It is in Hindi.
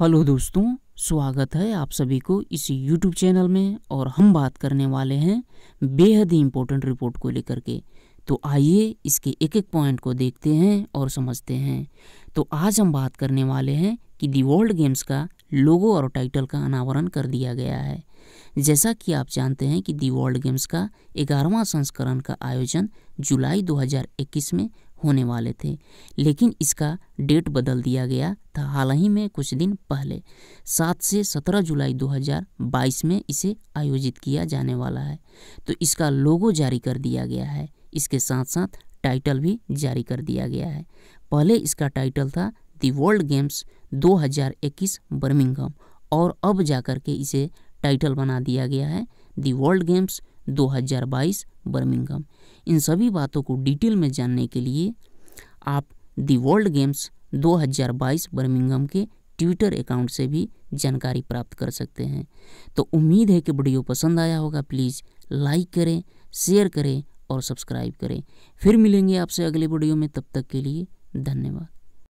हेलो दोस्तों स्वागत है आप सभी को इस यूट्यूब चैनल में और हम बात करने वाले हैं बेहद ही इम्पोर्टेंट रिपोर्ट को लेकर के तो आइए इसके एक एक पॉइंट को देखते हैं और समझते हैं तो आज हम बात करने वाले हैं कि दी वर्ल्ड गेम्स का लोगो और टाइटल का अनावरण कर दिया गया है जैसा कि आप जानते हैं कि दी वर्ल्ड गेम्स का ग्यारहवां संस्करण का आयोजन जुलाई 2021 में होने वाले थे लेकिन इसका डेट बदल दिया गया था हाल ही में कुछ दिन पहले सात से सत्रह जुलाई 2022 में इसे आयोजित किया जाने वाला है तो इसका लोगो जारी कर दिया गया है इसके साथ साथ टाइटल भी जारी कर दिया गया है पहले इसका टाइटल था दी वर्ल्ड गेम्स 2021 बर्मिंघम और अब जाकर के इसे टाइटल बना दिया गया है दी वर्ल्ड गेम्स 2022 बर्मिंगम इन सभी बातों को डिटेल में जानने के लिए आप दी वर्ल्ड गेम्स 2022 बर्मिंगम के ट्विटर अकाउंट से भी जानकारी प्राप्त कर सकते हैं तो उम्मीद है कि वीडियो पसंद आया होगा प्लीज़ लाइक करें शेयर करें और सब्सक्राइब करें फिर मिलेंगे आपसे अगले वीडियो में तब तक के लिए धन्यवाद